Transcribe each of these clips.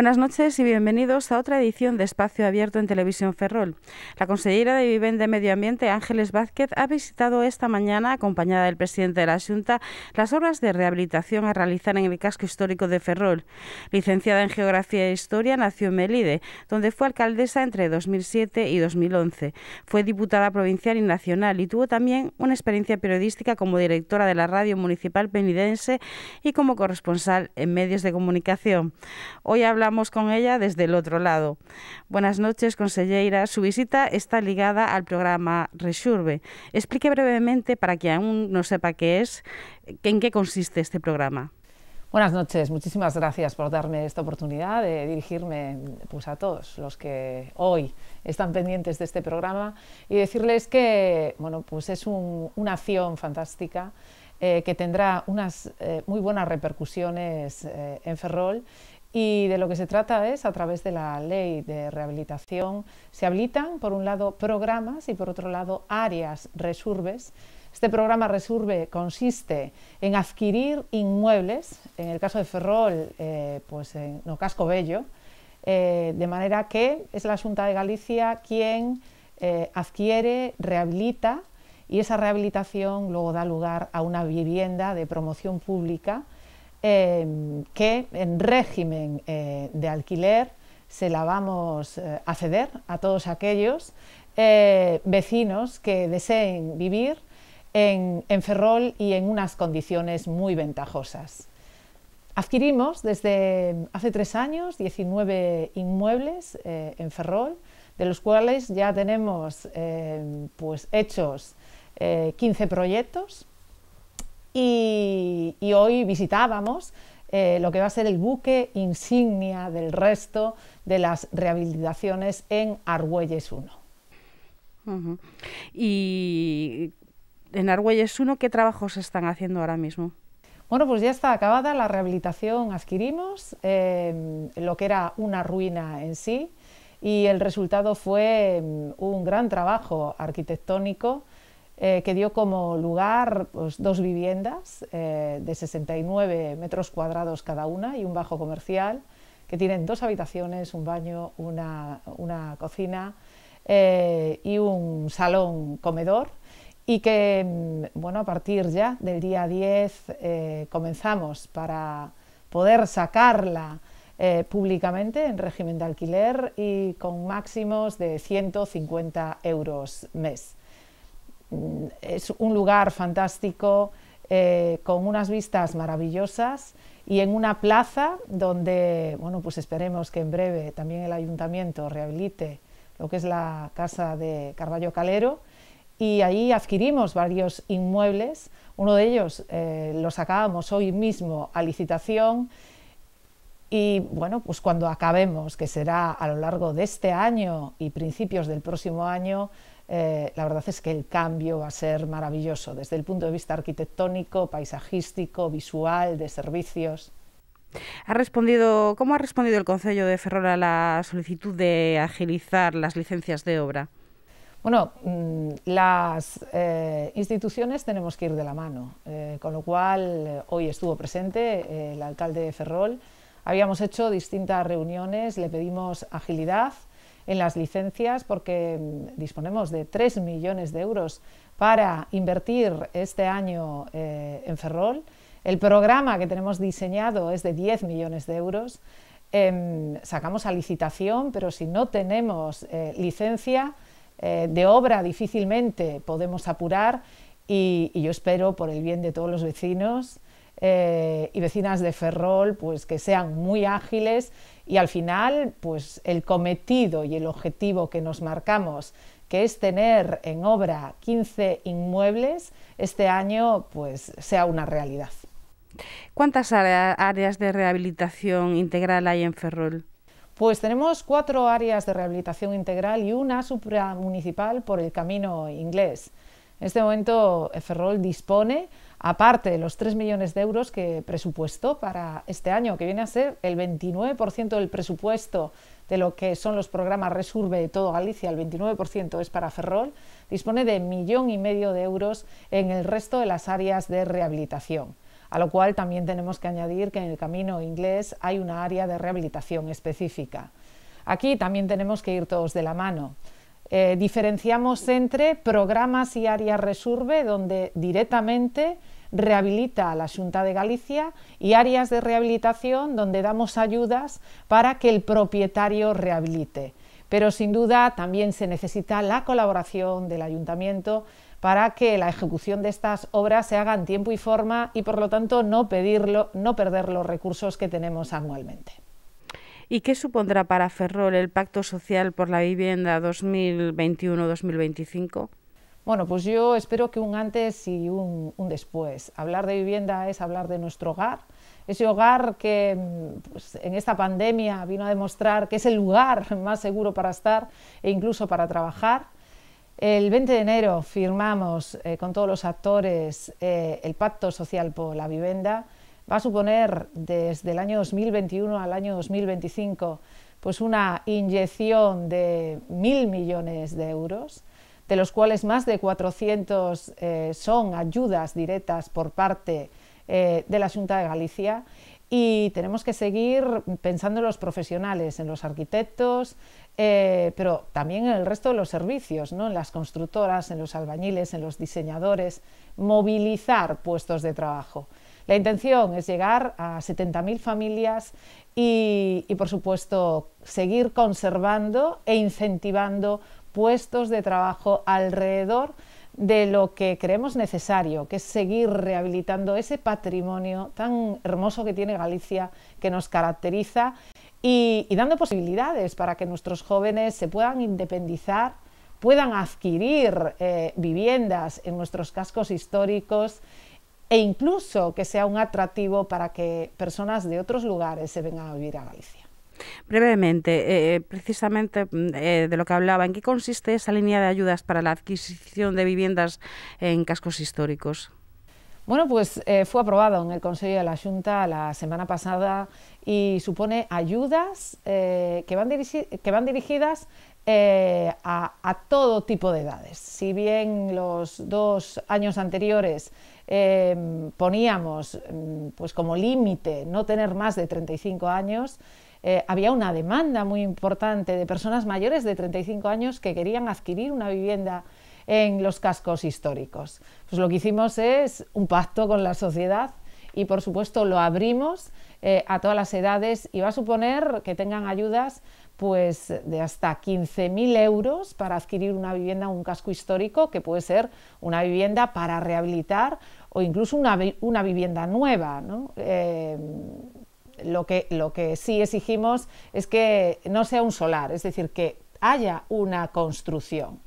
Buenas noches y bienvenidos a otra edición de Espacio Abierto en Televisión Ferrol. La consejera de Vivienda y Medio Ambiente, Ángeles Vázquez, ha visitado esta mañana, acompañada del presidente de la Junta, las obras de rehabilitación a realizar en el casco histórico de Ferrol. Licenciada en Geografía e Historia, nació en Melide, donde fue alcaldesa entre 2007 y 2011. Fue diputada provincial y nacional y tuvo también una experiencia periodística como directora de la radio municipal penidense y como corresponsal en medios de comunicación. Hoy hablamos con ella desde el otro lado. Buenas noches, consellera Su visita está ligada al programa resurve Explique brevemente, para quien aún no sepa qué es, en qué consiste este programa. Buenas noches, muchísimas gracias por darme esta oportunidad de dirigirme pues, a todos los que hoy están pendientes de este programa y decirles que bueno, pues es una acción fantástica eh, que tendrá unas eh, muy buenas repercusiones eh, en Ferrol y de lo que se trata es, a través de la ley de rehabilitación, se habilitan, por un lado, programas y, por otro lado, áreas resurbes. Este programa Resurbe consiste en adquirir inmuebles, en el caso de Ferrol, eh, pues en no, Casco Bello, eh, de manera que es la Junta de Galicia quien eh, adquiere, rehabilita y esa rehabilitación luego da lugar a una vivienda de promoción pública Em, que en régimen eh, de alquiler se la vamos eh, a ceder a todos aquellos eh, vecinos que deseen vivir en, Ferrol y en unas condiciones muy ventajosas. Adquirimos desde hace tres años 19 inmuebles en Ferrol, de los cuales ya tenemos pues hechos 15 proyectos y, hoy visitábamos eh, lo que va a ser el buque insignia del resto de las rehabilitaciones en Argüelles 1. Y en Argüelles 1, ¿qué trabajos están haciendo ahora mismo? Bueno, pues ya está acabada la rehabilitación, adquirimos em, lo que era una ruina en sí y el resultado fue em, un gran trabajo arquitectónico eh, que dio como lugar pues, dos viviendas eh, de 69 metros cuadrados cada una y un bajo comercial, que tienen dos habitaciones, un baño, una, cocina eh, y un salón comedor. Y que, mm, bueno, a partir ya del día 10 comenzamos para poder sacarla públicamente en régimen de alquiler y con máximos de 150 euros mes. Mm, es un lugar fantástico eh, con unas vistas maravillosas y en una plaza donde, bueno, pues esperemos que en breve también el ayuntamiento rehabilite lo que es la casa de Carballo Calero y ahí adquirimos varios inmuebles. Uno de ellos eh, lo sacábamos hoy mismo a licitación y bueno, pues cuando acabemos, que será a lo largo de este año y principios del próximo año, eh, la verdad es que el cambio va a ser maravilloso desde el punto de vista arquitectónico, paisajístico, visual, de servicios. Ha respondido, ¿Cómo ha respondido el Consejo de Ferrol a la solicitud de agilizar las licencias de obra? Bueno, mm, las eh, instituciones tenemos que ir de la mano, eh, con lo cual hoy estuvo presente el alcalde de Ferrol. Habíamos hecho distintas reuniones, le pedimos agilidad, en las licencias porque mm, disponemos de 3 millones de euros para invertir este año eh, en Ferrol. El programa que tenemos diseñado es de 10 millones de euros. Em, sacamos a licitación, pero si no tenemos eh, licencia eh, de obra difícilmente podemos apurar y yo espero por el bien de todos los vecinos eh, y vecinas de Ferrol pues, que sean muy ágiles y al final pues, el cometido y el objetivo que nos marcamos que es tener en obra 15 inmuebles, este año pues sea una realidad. ¿Cuántas áreas de rehabilitación integral hay en Ferrol? Pues tenemos cuatro áreas de rehabilitación integral y una supramunicipal por el camino inglés. En este momento, eh, Ferrol dispone, aparte de los 3 millones de euros que presupuestó para este año, que viene a ser el 29% del presupuesto de lo que son los programas Resurve de todo Galicia, el 29% es para Ferrol, dispone de millón y medio de euros en el resto de las áreas de rehabilitación. A lo cual también tenemos que añadir que en el camino inglés hay una área de rehabilitación específica. Aquí también tenemos que ir todos de la mano. Eh, diferenciamos entre programas y áreas resurbe, donde directamente rehabilita a la Junta de Galicia y áreas de rehabilitación donde damos ayudas para que el propietario rehabilite. Pero sin duda también se necesita la colaboración del ayuntamiento para que la ejecución de estas obras se haga en tiempo y forma y por lo tanto no, pedirlo, no perder los recursos que tenemos anualmente. ¿Y qué supondrá para Ferrol el Pacto Social por la Vivienda 2021-2025? Bueno, pues yo espero que un antes y un, un, después. Hablar de vivienda es hablar de nuestro hogar, ese hogar que pues, en esta pandemia vino a demostrar que es el lugar más seguro para estar e incluso para trabajar. El 20 de enero firmamos eh, con todos los actores eh, el Pacto Social por la Vivienda va a suponer desde el año 2021 al año 2025 pues una inyección de mil millones de euros, de los cuales más de 400 eh, son ayudas directas por parte eh, de la Junta de Galicia y tenemos que seguir pensando en los profesionales, en los arquitectos, eh, pero también en el resto de los servicios, ¿no? en las constructoras, en los albañiles, en los diseñadores, movilizar puestos de trabajo. La intención es llegar a 70.000 familias y, por supuesto, seguir conservando e incentivando puestos de trabajo alrededor de lo que creemos necesario, que es seguir rehabilitando ese patrimonio tan hermoso que tiene Galicia, que nos caracteriza, y, dando posibilidades para que nuestros jóvenes se puedan independizar, puedan adquirir eh, viviendas en nuestros cascos históricos e incluso que sea un atractivo para que personas de otros lugares se vengan a vivir a Galicia. Brevemente, eh, eh, precisamente mm, eh, de lo que hablaba, ¿en qué consiste esa línea de ayudas para la adquisición de viviendas en cascos históricos? Bueno, pues fue aprobado en el Consejo de la Junta la semana pasada y supone ayudas que van, dirigidas a todo tipo de edades. Si bien los dos años anteriores Em, poníamos em, pues como límite no tener más de 35 años, eh, había una demanda muy importante de personas mayores de 35 años que querían adquirir una vivienda en los cascos históricos. Pues lo que hicimos es un pacto con la sociedad y por supuesto lo abrimos eh, a todas las edades y va a suponer que tengan ayudas pues de hasta 15.000 euros para adquirir una vivienda en un casco histórico, que puede ser una vivienda para rehabilitar o incluso una, vivienda nueva. Em, lo, que, lo que sí exigimos es que no sea un solar, es decir, que haya una construcción.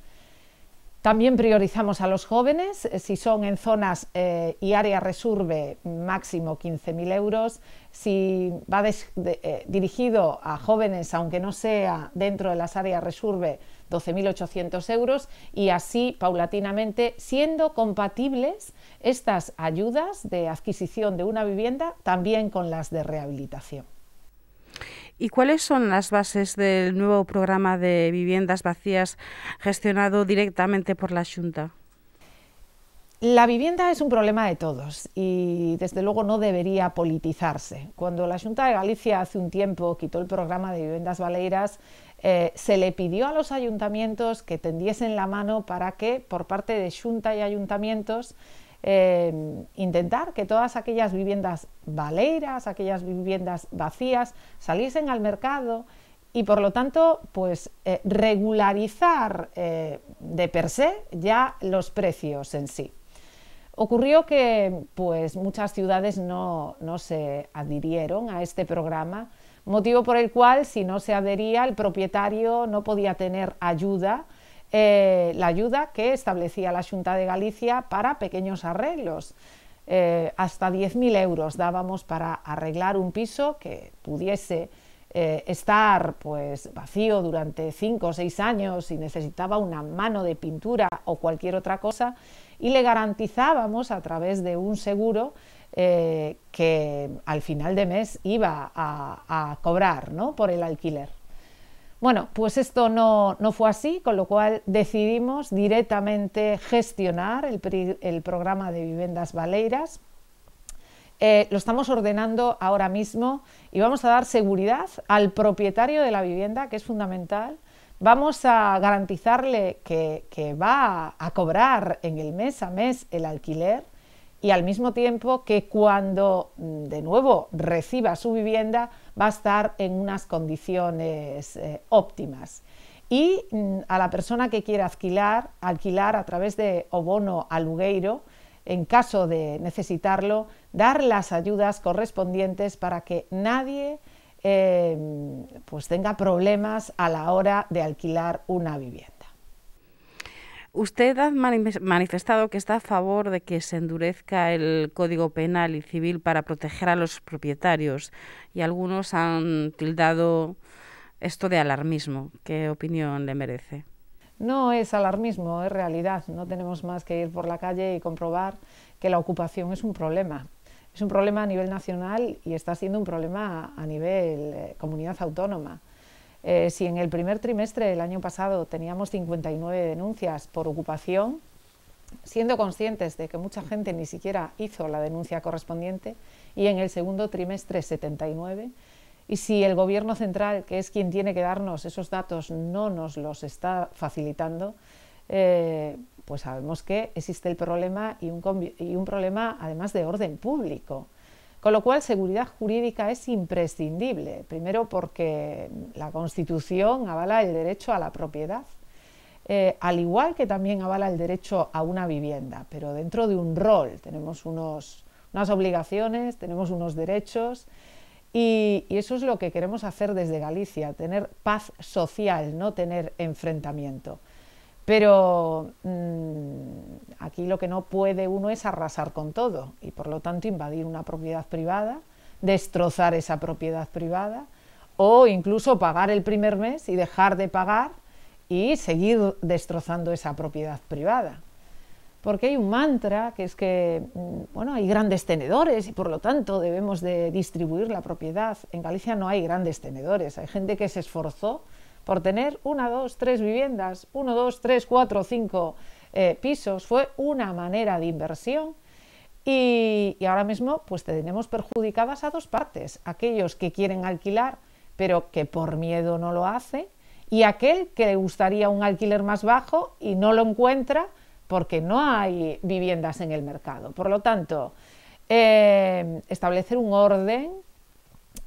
También priorizamos a los jóvenes, eh, si son en zonas eh, y áreas resurbe, máximo 15.000 euros. Si va eh, dirigido a jóvenes, aunque no sea dentro de las áreas resurbe, 12.800 euros. Y así, paulatinamente, siendo compatibles estas ayudas de adquisición de una vivienda también con las de rehabilitación. ¿Y cuáles son las bases del nuevo programa de viviendas vacías gestionado directamente por la Junta? La vivienda es un problema de todos y desde luego no debería politizarse. Cuando la Junta de Galicia hace un tiempo quitó el programa de viviendas baleiras, eh, se le pidió a los ayuntamientos que tendiesen la mano para que por parte de Junta y ayuntamientos Em, intentar que todas aquellas viviendas valeras, aquellas viviendas vacías, saliesen al mercado y por lo tanto, pues eh, regularizar eh, de per se ya los precios en sí. Ocurrió que pues muchas ciudades no, no se adhirieron a este programa, motivo por el cual si no se adhería el propietario no podía tener ayuda eh, la ayuda que establecía la Junta de Galicia para pequeños arreglos. Eh, hasta 10.000 euros dábamos para arreglar un piso que pudiese eh, estar pues, vacío durante 5 o 6 años y necesitaba una mano de pintura o cualquier otra cosa y le garantizábamos a través de un seguro que al final de mes iba a, a cobrar ¿no? por el alquiler. Bueno, pues esto no, fue así, con lo cual decidimos directamente gestionar el, el programa de viviendas Baleiras. Eh, lo estamos ordenando ahora mismo y vamos a dar seguridad al propietario de la vivienda, que es fundamental, vamos a garantizarle que, va a cobrar en el mes a mes el alquiler y al mismo tiempo que cuando mm, de nuevo reciba su vivienda va a estar en unas condiciones eh, óptimas. Y mm, a la persona que quiera alquilar, alquilar a través de Obono Alugueiro, en caso de necesitarlo, dar las ayudas correspondientes para que nadie eh, pues tenga problemas a la hora de alquilar una vivienda. Usted ha manifestado que está a favor de que se endurezca el Código Penal y Civil para proteger a los propietarios y algunos han tildado esto de alarmismo. ¿Qué opinión le merece? No es alarmismo, es realidad. No tenemos más que ir por la calle y comprobar que la ocupación es un problema. Es un problema a nivel nacional y está siendo un problema a nivel eh, comunidad autónoma. Eh, si en el primer trimestre del año pasado teníamos 59 denuncias por ocupación, siendo conscientes de que mucha gente ni siquiera hizo la denuncia correspondiente, y en el segundo trimestre 79, y si el Gobierno central, que es quien tiene que darnos esos datos, no nos los está facilitando, eh, pues sabemos que existe el problema y un problema además de orden público. Con lo cual, seguridad jurídica es imprescindible, primero porque la Constitución avala el derecho a la propiedad, eh, al igual que también avala el derecho a una vivienda, pero dentro de un rol. Tenemos unas obligaciones, tenemos unos derechos y, eso es lo que queremos hacer desde Galicia, tener paz social, no tener enfrentamiento. Pero mm, aquí lo que no puede uno es arrasar con todo y por lo tanto invadir una propiedad privada, destrozar esa propiedad privada o incluso pagar el primer mes y dejar de pagar y seguir destrozando esa propiedad privada. Porque hay un mantra que es que, mm, bueno, hay grandes tenedores y por lo tanto debemos de distribuir la propiedad. En Galicia no hay grandes tenedores, hay gente que se esforzó por tener una, dos, tres viviendas, uno, dos, tres, cuatro, cinco eh, pisos. Fue una manera de inversión y, ahora mismo pues tenemos perjudicadas a dos partes, aquellos que quieren alquilar pero que por miedo no lo hacen y aquel que le gustaría un alquiler más bajo y no lo encuentra porque no hay viviendas en el mercado. Por lo tanto, eh, establecer un orden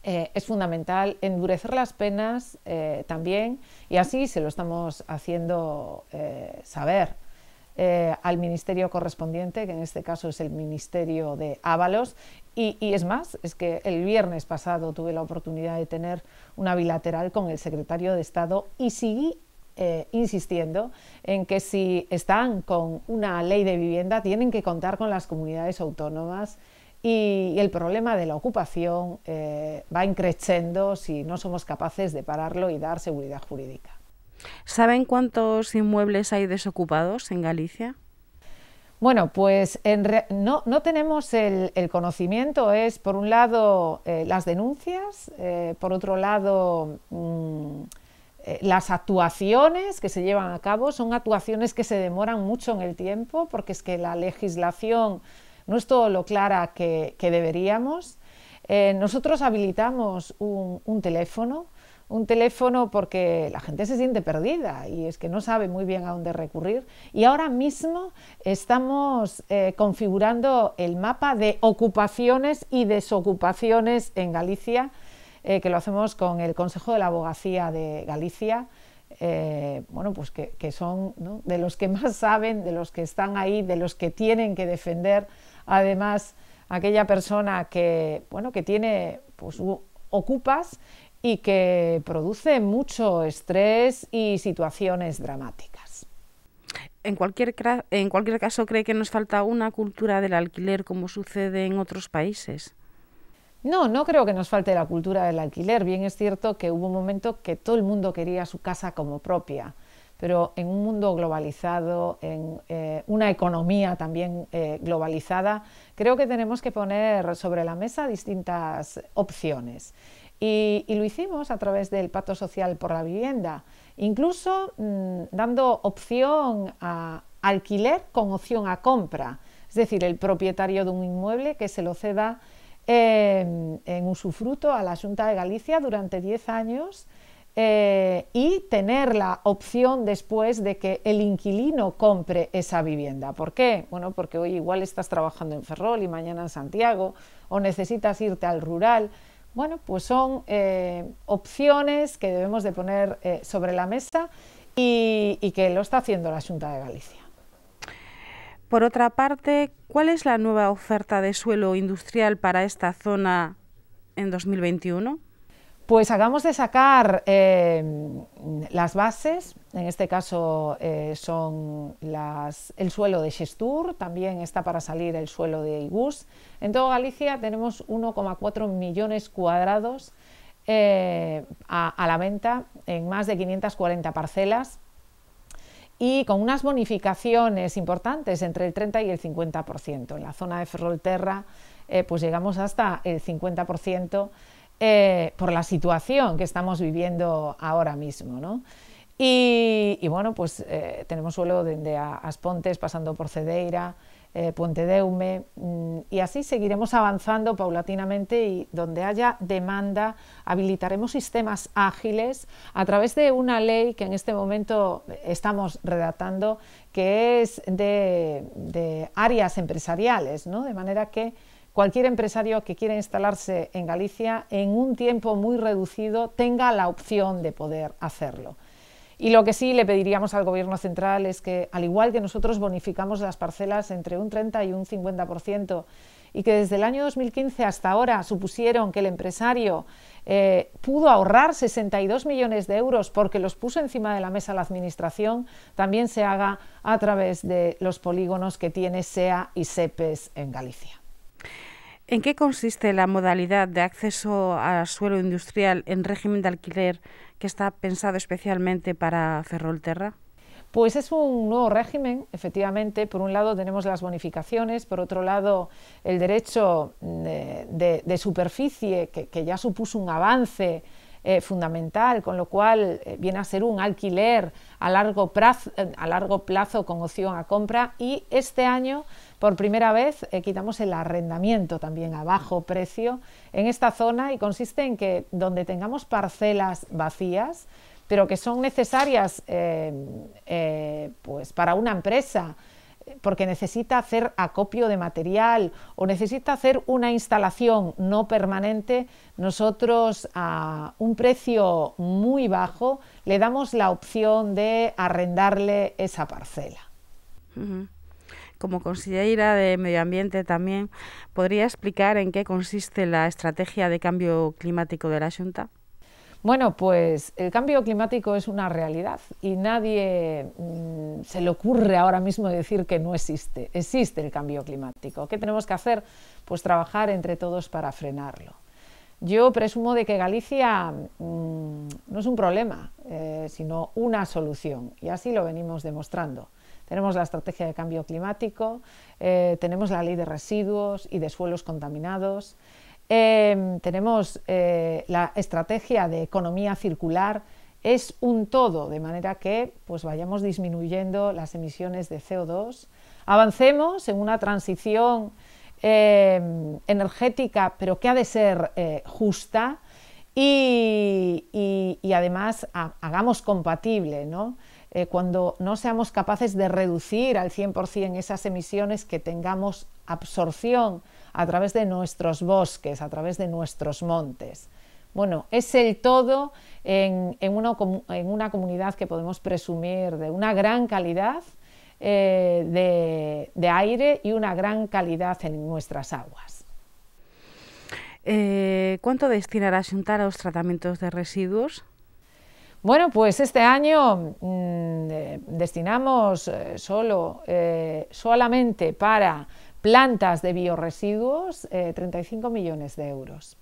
eh, es fundamental endurecer las penas eh, también y así se lo estamos haciendo eh, saber al ministerio correspondiente, que en este caso es el ministerio de Ábalos. Y, y, es más, es que el viernes pasado tuve la oportunidad de tener una bilateral con el secretario de Estado y seguí insistiendo en que si están con una ley de vivienda tienen que contar con las comunidades autónomas y, el problema de la ocupación eh, va increciendo si no somos capaces de pararlo y dar seguridad jurídica. ¿Saben cuántos inmuebles hay desocupados en Galicia? Bueno, pues no, tenemos el, conocimiento, es por un lado eh, las denuncias, eh, por otro lado mm, las actuaciones que se llevan a cabo, son actuaciones que se demoran mucho en el tiempo porque es que la legislación no es todo lo clara que, deberíamos. Eh, nosotros habilitamos un, teléfono un teléfono porque la gente se siente perdida y es que no sabe muy bien a dónde recurrir. Y ahora mismo estamos eh, configurando el mapa de ocupaciones y desocupaciones en Galicia, eh, que lo hacemos con el Consejo de la Abogacía de Galicia. bueno, pues que, son de los que más saben, de los que están ahí, de los que tienen que defender además aquella persona que, tiene, pues ocupas y que produce mucho estrés y situaciones dramáticas. En cualquier, en cualquier caso, ¿cree que nos falta una cultura del alquiler como sucede en otros países? No, no creo que nos falte la cultura del alquiler. Bien es cierto que hubo un momento que todo el mundo quería su casa como propia pero en un mundo globalizado, en eh, una economía también eh, globalizada, creo que tenemos que poner sobre la mesa distintas opciones. Y, lo hicimos a través del Pacto Social por la Vivienda, incluso mm, dando opción a alquiler con opción a compra, es decir, el propietario de un inmueble que se lo ceda eh, en usufruto a la Junta de Galicia durante 10 años eh, y tener la opción después de que el inquilino compre esa vivienda. ¿Por qué? Bueno, porque hoy igual estás trabajando en Ferrol y mañana en Santiago o necesitas irte al rural. Bueno, pues son eh, opciones que debemos de poner eh, sobre la mesa y, y que lo está haciendo la Junta de Galicia. Por otra parte, ¿cuál es la nueva oferta de suelo industrial para esta zona en 2021? Pues hagamos de sacar eh, las bases, en este caso eh, son el suelo de Xestur, también está para salir el suelo de Igus. En toda Galicia tenemos 1,4 millones cuadrados eh, a, la venta en más de 540 parcelas y con unas bonificaciones importantes entre el 30 y el 50%. En la zona de Ferrolterra pues llegamos hasta el 50% eh, por la situación que estamos viviendo ahora mismo. Y, bueno, pues eh, tenemos suelo desde Aspontes, pasando por Cedeira, eh, Puente Deume, mm, y así seguiremos avanzando paulatinamente y donde haya demanda habilitaremos sistemas ágiles a través de una ley que en este momento estamos redactando, que es de, áreas empresariales, de manera que cualquier empresario que quiera instalarse en Galicia en un tiempo muy reducido tenga la opción de poder hacerlo. Y lo que sí le pediríamos al Gobierno central es que, al igual que nosotros bonificamos las parcelas entre un 30 y un 50%, y que desde el año 2015 hasta ahora supusieron que el empresario eh, pudo ahorrar 62 millones de euros porque los puso encima de la mesa la Administración, también se haga a través de los polígonos que tiene SEA y SEPES e e en Galicia. ¿En qué consiste la modalidad de acceso al suelo industrial en régimen de alquiler que está pensado especialmente para Ferrolterra? Pues es un nuevo régimen, efectivamente. Por un lado tenemos las bonificaciones, por otro lado el derecho de, superficie, que, ya supuso un avance eh, fundamental, con lo cual eh, viene a ser un alquiler a largo, plazo, eh, a largo plazo con opción a compra y este año por primera vez quitamos el arrendamiento también a bajo precio en esta zona y consiste en que donde tengamos parcelas vacías, pero que son necesarias pues para una empresa porque necesita hacer acopio de material o necesita hacer una instalación no permanente, nosotros a un precio muy bajo le damos la opción de arrendarle esa parcela. Como consejera de Medio Ambiente también, ¿podría explicar en qué consiste la estrategia de cambio climático de la Junta? Bueno, pues el cambio climático es una realidad y nadie mm, se le ocurre ahora mismo decir que no existe. Existe el cambio climático. ¿Qué tenemos que hacer? Pues trabajar entre todos para frenarlo. Yo presumo de que Galicia mm, no es un problema, eh, sino una solución y así lo venimos demostrando. Tenemos la estrategia de cambio climático, eh, tenemos la ley de residuos y de suelos contaminados. Em, tenemos eh, la estrategia de economía circular, es un todo, de manera que pues, vayamos disminuyendo las emisiones de CO2, avancemos en una transición em, energética, pero que ha de ser eh, justa y, además hagamos compatible eh, cuando no seamos capaces de reducir al 100% esas emisiones, que tengamos absorción a través de nuestros bosques, a través de nuestros montes. Bueno, es el todo en, una, comunidad que podemos presumir de una gran calidad eh, de, aire y una gran calidad en nuestras aguas. Eh, ¿Cuánto destinará Xuntar a los tratamientos de residuos? Bueno, pues este año mm, destinamos eh, solo, eh, solamente para plantas de bioresiduos 35 eh, millones de euros.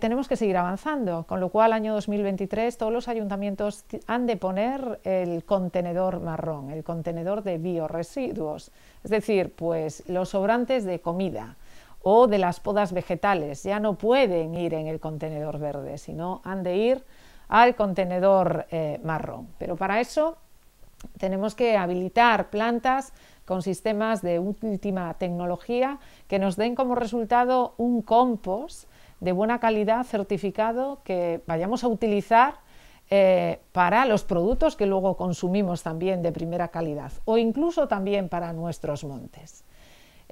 tenemos que seguir avanzando, con lo cual año 2023 todos los ayuntamientos han de poner el contenedor marrón, el contenedor de bioresiduos, es decir, pues los sobrantes de comida o de las podas vegetales ya no pueden ir en el contenedor verde, sino han de ir al contenedor eh, marrón. Pero para eso tenemos que habilitar plantas con sistemas de última tecnología que nos den como resultado un compost de buena calidad certificado que vayamos a utilizar eh, para los productos que luego consumimos también de primera calidad o incluso también para nuestros montes.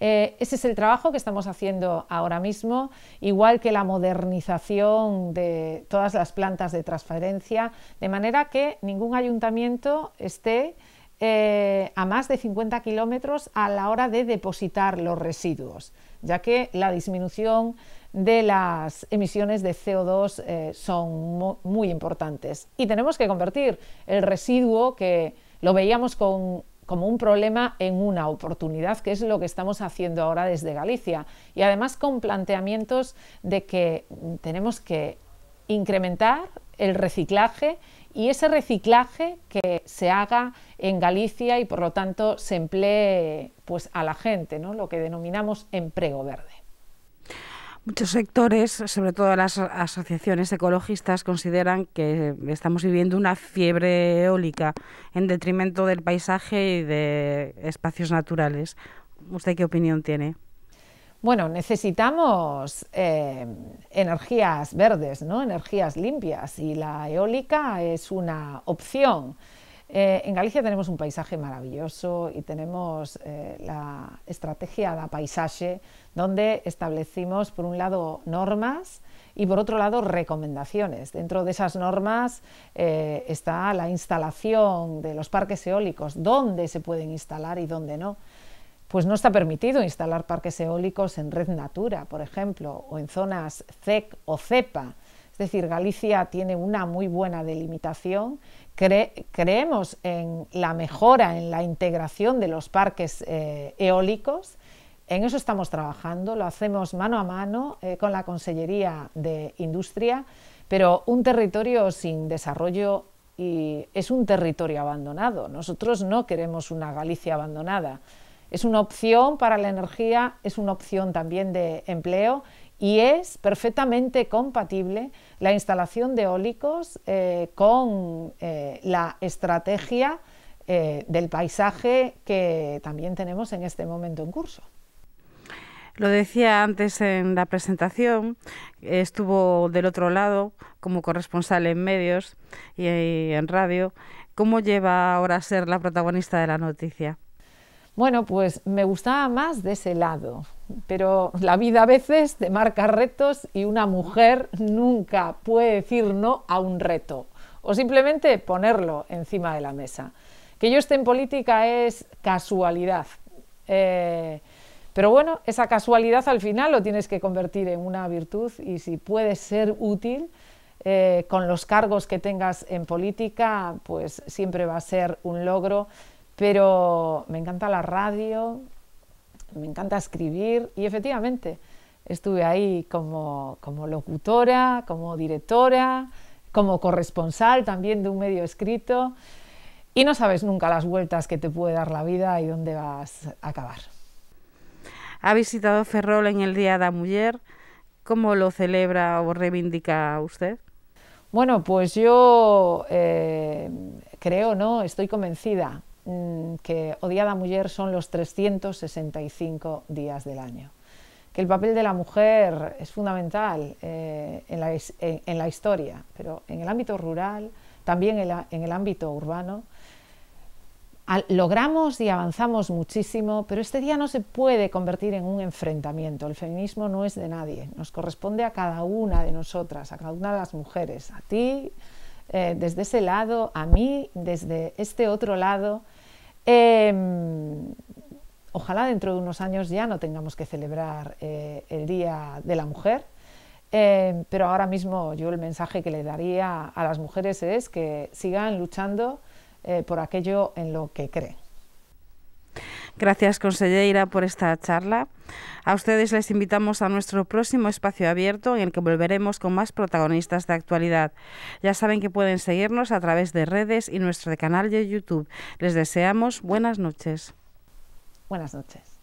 Eh, ese es el trabajo que estamos haciendo ahora mismo, igual que la modernización de todas las plantas de transferencia, de manera que ningún ayuntamiento esté eh, a más de 50 kilómetros a la hora de depositar los residuos, ya que la disminución de las emisiones de CO2 eh, son muy importantes. Y tenemos que convertir el residuo que lo veíamos con como un problema en una oportunidad, que es lo que estamos haciendo ahora desde Galicia. Y además con planteamientos de que tenemos que incrementar el reciclaje y ese reciclaje que se haga en Galicia y por lo tanto se emplee pues a la gente, ¿no? lo que denominamos emprego verde. Muchos sectores, sobre todo las asociaciones ecologistas, consideran que estamos viviendo una fiebre eólica en detrimento del paisaje y de espacios naturales. ¿Usted qué opinión tiene? Bueno, necesitamos eh, energías verdes, ¿no? energías limpias, y la eólica es una opción. Eh, en Galicia tenemos un paisaje maravilloso y tenemos eh, la estrategia da paisaje, donde establecimos, por un lado, normas y, por otro lado, recomendaciones. Dentro de esas normas eh, está la instalación de los parques eólicos, dónde se pueden instalar y dónde no pues no está permitido instalar parques eólicos en red natura, por ejemplo, o en zonas CEC o CEPA, es decir, Galicia tiene una muy buena delimitación. creemos en la mejora, en la integración de los parques eh, eólicos. En eso estamos trabajando, lo hacemos mano a mano eh, con la Consellería de Industria, pero un territorio sin desarrollo y es un territorio abandonado. Nosotros no queremos una Galicia abandonada. Es una opción para la energía, es una opción también de empleo y es perfectamente compatible la instalación de eólicos eh, con eh, la estrategia eh, del paisaje que también tenemos en este momento en curso. Lo decía antes en la presentación, estuvo del otro lado como corresponsal en medios y en radio. ¿Cómo lleva ahora a ser la protagonista de la noticia? Bueno, pues me gustaba más de ese lado, pero la vida a veces te marca retos y una mujer nunca puede decir no a un reto o simplemente ponerlo encima de la mesa. Que yo esté en política es casualidad. Eh, pero bueno, esa casualidad al final lo tienes que convertir en una virtud y si puede ser útil eh, con los cargos que tengas en política, pues siempre va a ser un logro pero me encanta la radio, me encanta escribir y efectivamente estuve ahí como, locutora, como directora, como corresponsal también de un medio escrito y no sabes nunca las vueltas que te puede dar la vida y dónde vas a acabar. Ha visitado Ferrol en el Día de la Mujer. ¿Cómo lo celebra o reivindica usted? Bueno, pues yo eh, creo, ¿no? Estoy convencida Mm, que Odiada Mujer son los 365 días del año. Que el papel de la mujer es fundamental eh, en, la, en, la, historia, pero en el ámbito rural, también en, el ámbito urbano. logramos y avanzamos muchísimo, pero este día no se puede convertir en un enfrentamiento. El feminismo no es de nadie, nos corresponde a cada una de nosotras, a cada una de las mujeres, a ti, eh, desde ese lado, a mí, desde este otro lado Em, ojalá dentro de unos años ya no tengamos que celebrar eh, el Día de la Mujer, em, pero ahora mismo yo el mensaje que le daría a las mujeres es que sigan luchando eh, por aquello en lo que creen. Gracias, consellera, por esta charla. A ustedes les invitamos a nuestro próximo espacio abierto en el que volveremos con más protagonistas de actualidad. Ya saben que pueden seguirnos a través de redes y nuestro canal de YouTube. Les deseamos buenas noches. Buenas noches.